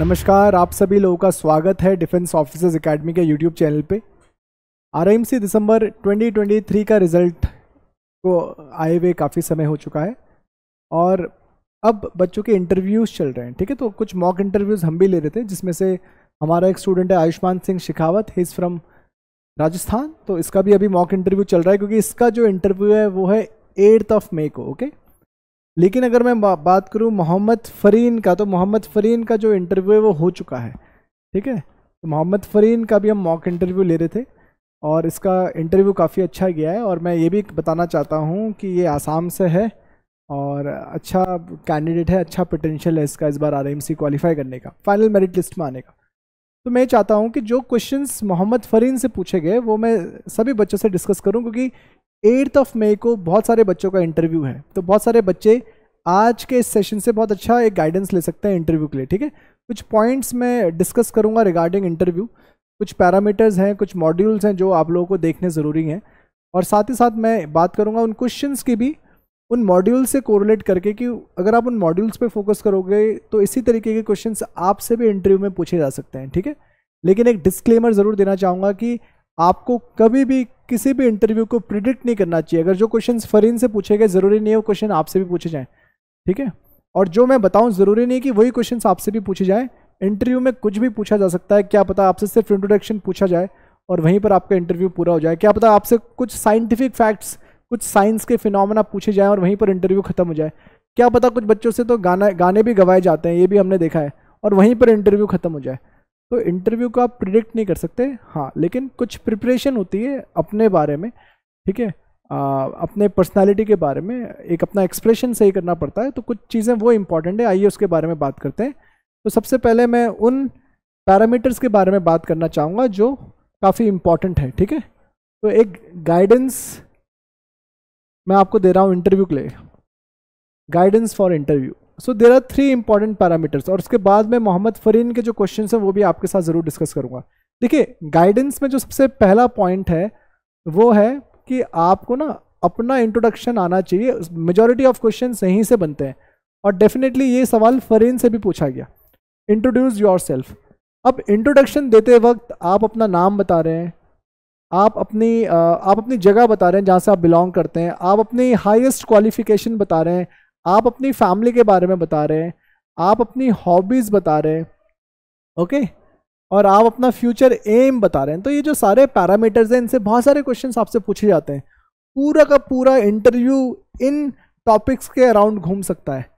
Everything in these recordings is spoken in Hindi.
नमस्कार आप सभी लोगों का स्वागत है डिफेंस ऑफिसर्स एकेडमी के यूट्यूब चैनल पे आरएमसी दिसंबर 2023 का रिज़ल्ट को आए हुए काफ़ी समय हो चुका है और अब बच्चों के इंटरव्यूज़ चल रहे हैं ठीक है तो कुछ मॉक इंटरव्यूज़ हम भी ले रहे थे जिसमें से हमारा एक स्टूडेंट है Ayushman Singh Shekhawat he is from Rajasthan तो इसका भी अभी मॉक इंटरव्यू चल रहा है क्योंकि इसका जो इंटरव्यू है वो है एट्थ ऑफ मे को ओके लेकिन अगर मैं बा, बात करूँ मोहम्मद फ़रीन का तो मोहम्मद फ़रीन का जो इंटरव्यू है वो हो चुका है ठीक है तो मोहम्मद फ़रीन का भी हम मॉक इंटरव्यू ले रहे थे और इसका इंटरव्यू काफ़ी अच्छा गया है और मैं ये भी बताना चाहता हूँ कि ये आसाम से है और अच्छा कैंडिडेट है अच्छा पोटेंशियल है इसका इस बार आर क्वालिफाई करने का फाइनल मेरिट लिस्ट में आने का तो मैं चाहता हूँ कि जो क्वेश्चंस मोहम्मद फ़रीन से पूछे गए वो मैं सभी बच्चों से डिस्कस करूँ क्योंकि एट्थ ऑफ मई को बहुत सारे बच्चों का इंटरव्यू है तो बहुत सारे बच्चे आज के इस सेशन से बहुत अच्छा एक गाइडेंस ले सकते हैं इंटरव्यू के लिए ठीक है कुछ पॉइंट्स मैं डिस्कस करूँगा रिगार्डिंग इंटरव्यू कुछ पैरामीटर्स हैं कुछ मॉड्यूल्स हैं जो आप लोगों को देखने ज़रूरी हैं और साथ ही साथ मैं बात करूँगा उन क्वेश्चन की भी उन मॉड्यूल से कोरिलेट करके कि अगर आप उन मॉड्यूल्स पे फोकस करोगे तो इसी तरीके के क्वेश्चन आपसे भी इंटरव्यू में पूछे जा सकते हैं ठीक है लेकिन एक डिस्क्लेमर ज़रूर देना चाहूँगा कि आपको कभी भी किसी भी इंटरव्यू को प्रिडिक्ट नहीं करना चाहिए अगर जो क्वेश्चन फरीन से पूछे गए ज़रूरी नहीं है वो क्वेश्चन आपसे भी पूछे जाएँ ठीक है और जो मैं बताऊँ ज़रूरी नहीं कि वही क्वेश्चन आपसे भी पूछे जाएँ इंटरव्यू में कुछ भी पूछा जा सकता है क्या पता आपसे सिर्फ इंट्रोडक्शन पूछा जाए और वहीं पर आपका इंटरव्यू पूरा हो जाए क्या पता आपसे कुछ साइंटिफिक फैक्ट्स कुछ साइंस के फिनोमेना पूछे जाएँ और वहीं पर इंटरव्यू खत्म हो जाए क्या पता कुछ बच्चों से तो गाना गाने भी गवाए जाते हैं ये भी हमने देखा है और वहीं पर इंटरव्यू खत्म हो जाए तो इंटरव्यू को आप प्रिडिक्ट नहीं कर सकते हाँ लेकिन कुछ प्रिपरेशन होती है अपने बारे में ठीक है अपने पर्सनालिटी के बारे में एक अपना एक्सप्रेशन सही करना पड़ता है तो कुछ चीज़ें वो इम्पॉर्टेंट है आइए उसके बारे में बात करते हैं तो सबसे पहले मैं उन पैरामीटर्स के बारे में बात करना चाहूँगा जो काफ़ी इम्पॉर्टेंट है ठीक है तो एक गाइडेंस मैं आपको दे रहा हूँ इंटरव्यू के लिए guidance for interview so there are three important parameters और उसके बाद में मोहम्मद फरीन के जो क्वेश्चन है वो भी आपके साथ ज़रूर डिस्कस करूँगा देखिए गाइडेंस में जो सबसे पहला पॉइंट है वो है कि आपको ना अपना इंट्रोडक्शन आना चाहिए मेजोरिटी ऑफ क्वेश्चन यहीं से बनते हैं और डेफिनेटली ये सवाल फरीन से भी पूछा गया इंट्रोड्यूस योर सेल्फ अब इंट्रोडक्शन देते वक्त आप अपना नाम बता रहे हैं आप अपनी आप अपनी जगह बता रहे हैं जहाँ से आप बिलोंग करते हैं आप अपनी हाईएस्ट क्वालिफिकेशन बता रहे हैं आप अपनी फैमिली के बारे में बता रहे हैं आप अपनी हॉबीज़ बता रहे हैं ओके और आप अपना फ्यूचर एम बता रहे हैं तो ये जो सारे पैरामीटर्स हैं इनसे बहुत सारे क्वेश्चन आपसे पूछे जाते हैं पूरा का पूरा इंटरव्यू इन टॉपिक्स के अराउंड घूम सकता है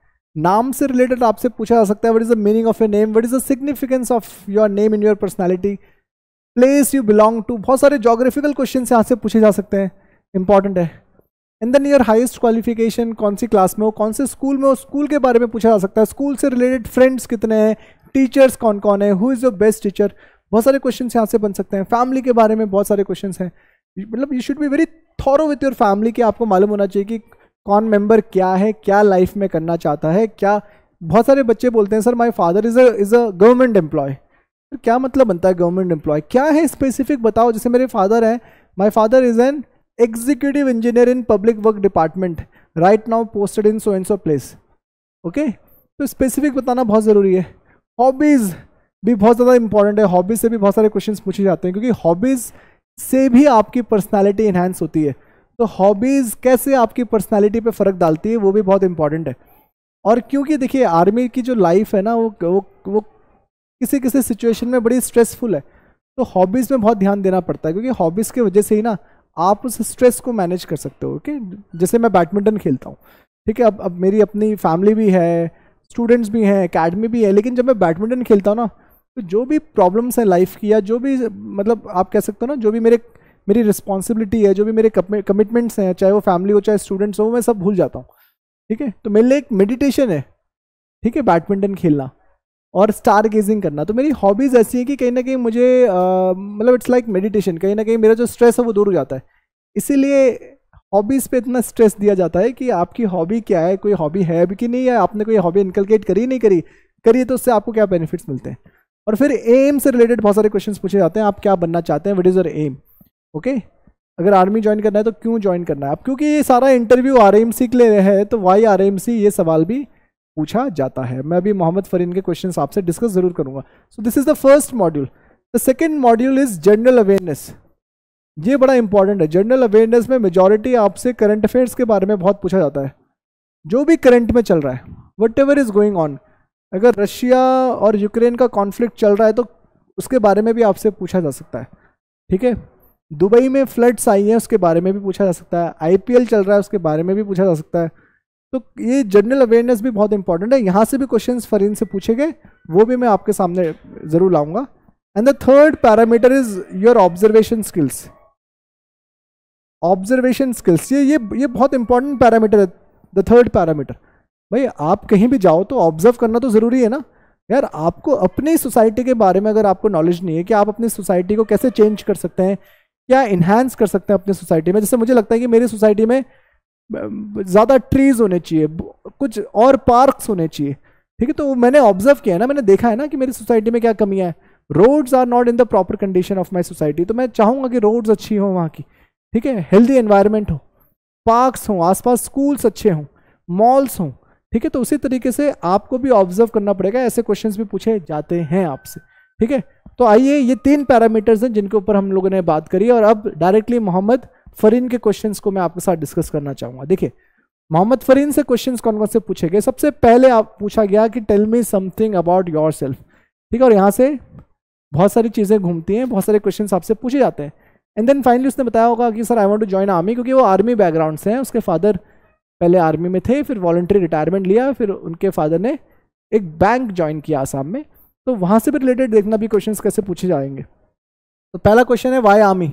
नाम से रिलेटेड आपसे पूछा जा सकता है what is the meaning of a name what is the significance of your name in your personality place you belong to बहुत सारे जोग्राफिकल क्वेश्चन यहाँ से पूछे जा सकते हैं इंपॉर्टेंट है and then your highest qualification कौन सी क्लास में हो कौन से स्कूल में हो स्कूल के बारे में पूछा जा सकता है स्कूल से रिलेटेड फ्रेंड्स कितने हैं टीचर्स कौन कौन है who is your best teacher बहुत सारे क्वेश्चन यहाँ से बन सकते हैं फैमिली के बारे में बहुत सारे क्वेश्चन हैं मतलब you should be very thorough with your family कि आपको मालूम होना चाहिए कि कौन मेंबर क्या है क्या लाइफ में करना चाहता है क्या बहुत सारे बच्चे बोलते हैं sir my father is a is a government employ क्या मतलब बनता है गवर्नमेंट एम्प्लॉय क्या है स्पेसिफिक बताओ जैसे मेरे फादर हैं my father is an executive engineer in public work department right now posted in so and so place okay तो स्पेसिफिक बताना बहुत ज़रूरी है हॉबीज़ भी बहुत ज़्यादा इंपॉर्टेंट है हॉबीज़ से भी बहुत सारे क्वेश्चंस पूछे जाते हैं क्योंकि हॉबीज़ से भी आपकी पर्सनालिटी इन्हांस होती है तो हॉबीज़ कैसे आपकी पर्सनालिटी पे फ़र्क डालती है वो भी बहुत इंपॉर्टेंट है और क्योंकि देखिए आर्मी की जो लाइफ है ना वो वो वो किसी किसी सिचुएशन में बड़ी स्ट्रेसफुल है तो हॉबीज़ में बहुत ध्यान देना पड़ता है क्योंकि हॉबीज़ की वजह से ही ना आप उस स्ट्रेस को मैनेज कर सकते हो ओके जैसे मैं बैडमिंटन खेलता हूँ ठीक है अब अब मेरी अपनी फैमिली भी है स्टूडेंट्स भी हैं अकेडमी भी है लेकिन जब मैं बैडमिंटन खेलता हूँ ना तो जो भी प्रॉब्लम्स हैं लाइफ की या जो भी मतलब आप कह सकते हो ना जो भी मेरे मेरी रिस्पॉन्सिबिलिटी है जो भी मेरे कमिटमेंट्स हैं चाहे वो फैमिली हो चाहे स्टूडेंट्स हो मैं सब भूल जाता हूँ ठीक है तो मेरे लिए एक मेडिटेशन है ठीक है बैडमिंटन खेलना और स्टार गेजिंग करना तो मेरी हॉबीज़ ऐसी हैं कि कहीं ना कहीं मुझे मतलब इट्स लाइक मेडिटेशन कहीं ना कहीं मेरा जो स्ट्रेस है वो दूर हो जाता है इसीलिए हॉबीज़ पे इतना स्ट्रेस दिया जाता है कि आपकी हॉबी क्या है कोई हॉबी है भी कि नहीं है आपने कोई हॉबी इनकलकेट करी नहीं करी करिए तो उससे आपको क्या बेनिफिट्स मिलते हैं और फिर एम से रिलेटेड बहुत सारे क्वेश्चन पूछे जाते हैं आप क्या बनना चाहते हैं what is your aim okay अगर आर्मी ज्वाइन करना है तो क्यों ज्वाइन करना है आप क्योंकि ये सारा इंटरव्यू आर के लिए है तो वाई आर ये सवाल भी पूछा जाता है मैं अभी मोहम्मद फरीन के क्वेश्चन आपसे डिस्कस जरूर करूंगा so this is the first module the second module is general awareness ये बड़ा इंपॉर्टेंट है जनरल अवेयरनेस में मेजोरिटी आपसे करंट अफेयर्स के बारे में बहुत पूछा जाता है जो भी करंट में चल रहा है whatever is going on अगर रशिया और यूक्रेन का कॉन्फ्लिक्ट चल रहा है तो उसके बारे में भी आपसे पूछा जा सकता है ठीक है दुबई में फ्लड्स आई हैं उसके बारे में भी पूछा जा सकता है आईपीएल चल रहा है उसके बारे में भी पूछा जा सकता है तो ये जनरल अवेयरनेस भी बहुत इंपॉर्टेंट है यहाँ से भी क्वेश्चन फरीन से पूछे गए वो भी मैं आपके सामने ज़रूर लाऊंगा and the third parameter is your observation skills observation skills ये ये ये बहुत इंपॉर्टेंट पैरामीटर है द थर्ड पैरामीटर भाई आप कहीं भी जाओ तो ऑब्जर्व करना तो ज़रूरी है ना यार आपको अपनी सोसाइटी के बारे में अगर आपको नॉलेज नहीं है कि आप अपनी सोसाइटी को कैसे चेंज कर सकते हैं क्या इन्हांस कर सकते हैं अपनी सोसाइटी में जैसे मुझे लगता है कि मेरी सोसाइटी में ज़्यादा ट्रीज होने चाहिए कुछ और पार्क्स होने चाहिए ठीक है तो मैंने ऑब्जर्व किया है ना मैंने देखा है ना कि मेरी सोसाइटी में क्या कमियाँ हैं roads are not in the proper condition of my society तो मैं चाहूँगा कि रोड्स अच्छी हों वहाँ की ठीक है हेल्दी एनवायरनमेंट हो पार्क्स हों आसपास स्कूल्स अच्छे हों मॉल्स हों ठीक है तो उसी तरीके से आपको भी ऑब्जर्व करना पड़ेगा ऐसे क्वेश्चन भी पूछे जाते हैं आपसे ठीक है तो आइए ये तीन पैरामीटर्स हैं जिनके ऊपर हम लोगों ने बात करी और अब डायरेक्टली मोहम्मद फरीन के क्वेश्चंस को मैं आपके साथ डिस्कस करना चाहूँगा देखिए मोहम्मद फरीन से क्वेश्चंस कौन कौन से पूछे गए सबसे पहले आप पूछा गया कि tell me something about yourself ठीक है और यहाँ से बहुत सारी चीज़ें घूमती हैं बहुत सारे क्वेश्चन आपसे पूछे जाते हैं एंड देन फाइनली उसने बताया होगा कि sir I want to join army क्योंकि वो आर्मी बैकग्राउंड से हैं उसके फादर पहले आर्मी में थे फिर वॉल्ट्री रिटायरमेंट लिया फिर उनके फादर ने एक बैंक ज्वाइन किया आसाम में तो वहाँ से भी रिलेटेड देखना भी क्वेश्चन कैसे पूछे जाएंगे तो पहला क्वेश्चन है वाई आर्मी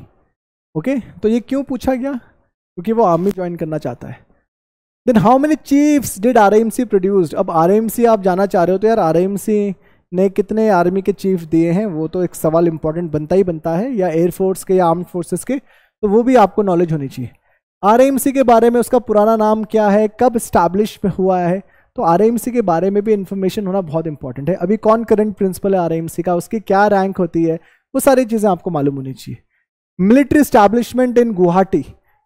ओके तो ये क्यों पूछा गया क्योंकि वो आर्मी ज्वाइन करना चाहता है then how many chiefs did R M C produced अब आर एम सी आप जाना चाह रहे हो तो यार आर एम सी ने कितने आर्मी के चीफ दिए हैं वो तो एक सवाल इंपॉर्टेंट बनता ही बनता है या एयरफोर्स के या आर्म फोर्सेस के तो वो भी आपको नॉलेज होनी चाहिए आर के बारे में उसका पुराना नाम क्या है कब स्टैब्लिश हुआ है तो आर के बारे में भी इन्फॉर्मेशन होना बहुत इंपॉर्टेंट है अभी कौन करंट प्रिंसिपल है आर का उसकी क्या रैंक होती है वो सारी चीज़ें आपको मालूम होनी चाहिए मिलिट्री स्टैब्लिशमेंट इन गुवाहाटी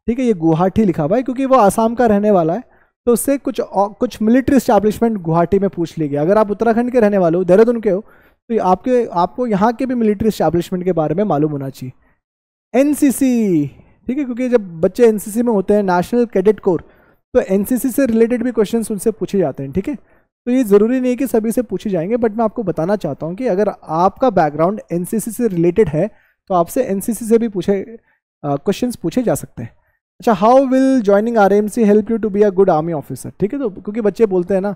ठीक है ये गुवाहाटी लिखा हुआ है क्योंकि वो आसाम का रहने वाला है तो उससे कुछ कुछ मिलिट्री स्टैब्लिशमेंट गुवाहाटी में पूछ ली गई अगर आप उत्तराखंड के रहने वाले हो देहरादून के हो तो आपके आपको यहाँ के भी मिलिट्री स्टैब्लिशमेंट के बारे में मालूम होना चाहिए एन ठीक है क्योंकि जब बच्चे एन में होते हैं नेशनल कैडेट कोर तो एन से रिलेटेड भी क्वेश्चन उनसे पूछे जाते हैं ठीक है तो ये ज़रूरी नहीं है कि सभी से पूछे जाएंगे बट मैं आपको बताना चाहता हूँ कि अगर आपका बैकग्राउंड एन से रिलेटेड है तो आपसे एन से भी पूछे क्वेश्चन पूछे जा सकते हैं अच्छा how will joining R M C help you to be a good army officer ठीक है तो क्योंकि बच्चे बोलते हैं ना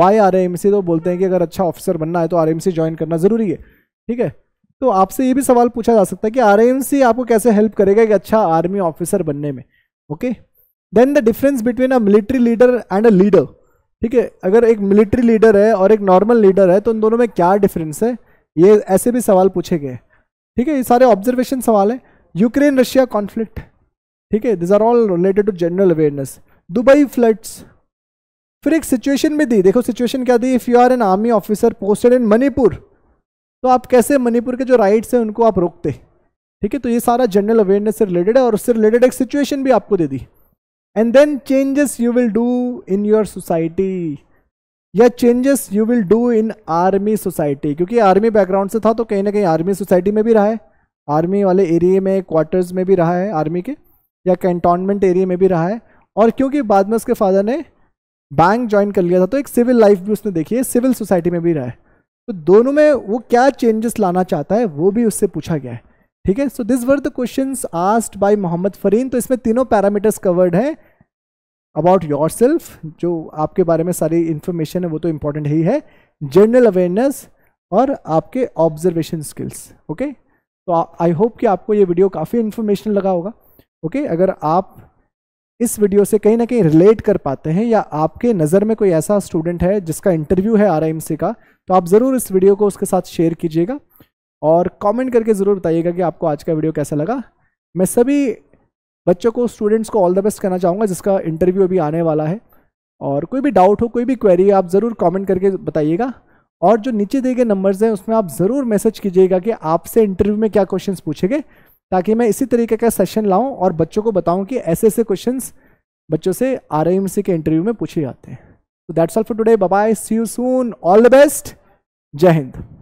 वाई आर एम सी तो बोलते हैं कि अगर अच्छा ऑफिसर बनना है तो आर एम सी ज्वाइन करना ज़रूरी है ठीक है तो आपसे ये भी सवाल पूछा जा सकता है कि आर एम सी आपको कैसे हेल्प करेगा एक अच्छा आर्मी ऑफिसर बनने में okay then the difference between a military leader and a leader ठीक है अगर एक मिलिट्री लीडर है और एक नॉर्मल लीडर है तो उन दोनों में क्या डिफरेंस है ये ऐसे भी सवाल पूछे गए ठीक है ये सारे ऑब्जर्वेशन सवाल हैं यूक्रेन रशिया कॉन्फ्लिक्ट ठीक है this are all related to general awareness Dubai floods फिर एक सिचुएशन में दी देखो सिचुएशन क्या दी if you are an army officer posted in Manipur तो आप कैसे मणिपुर के जो राइट्स हैं उनको आप रोकते ठीक है तो ये सारा जनरल अवेयरनेस से रिलेटेड है और उससे रिलेटेड एक सिचुएशन भी आपको दे दी and then changes you will do in your society या changes you will do in army society क्योंकि आर्मी बैकग्राउंड से था तो कहीं ना कहीं आर्मी सोसाइटी में भी रहा है आर्मी वाले एरिए में क्वार्टर्स में भी रहा है आर्मी के या कैंटोनमेंट एरिया में भी रहा है और क्योंकि बाद में उसके फादर ने बैंक ज्वाइन कर लिया था तो एक सिविल लाइफ भी उसने देखी है सिविल सोसाइटी में भी रहा है तो दोनों में वो क्या चेंजेस लाना चाहता है वो भी उससे पूछा गया है ठीक है so this were the question asked by Mohammad Fareen तो इसमें तीनों पैरामीटर्स कवर्ड हैं अबाउट योर सेल्फ जो आपके बारे में सारी इन्फॉर्मेशन है वो तो इम्पोर्टेंट ही है जनरल अवेयरनेस और आपके ऑब्जर्वेशन स्किल्स ओके तो आई होप कि आपको ये वीडियो काफ़ी इन्फॉर्मेशन लगा होगा ओके okay? अगर आप इस वीडियो से कहीं ना कहीं रिलेट कर पाते हैं या आपके नज़र में कोई ऐसा स्टूडेंट है जिसका इंटरव्यू है आर का तो आप ज़रूर इस वीडियो को उसके साथ शेयर कीजिएगा और कमेंट करके ज़रूर बताइएगा कि आपको आज का वीडियो कैसा लगा मैं सभी बच्चों को स्टूडेंट्स को ऑल द बेस्ट करना चाहूँगा जिसका इंटरव्यू अभी आने वाला है और कोई भी डाउट हो कोई भी क्वेरी आप ज़रूर कमेंट करके बताइएगा और जो नीचे दिए गए नंबर्स हैं उसमें आप ज़रूर मैसेज कीजिएगा कि आपसे इंटरव्यू में क्या क्वेश्चन पूछेंगे ताकि मैं इसी तरीके का सेशन लाऊं और बच्चों को बताऊं कि ऐसे ऐसे क्वेश्चन बच्चों से आर के इंटरव्यू में पूछे जाते हैं तो that's all for today bye see you soon all the best Jai Hind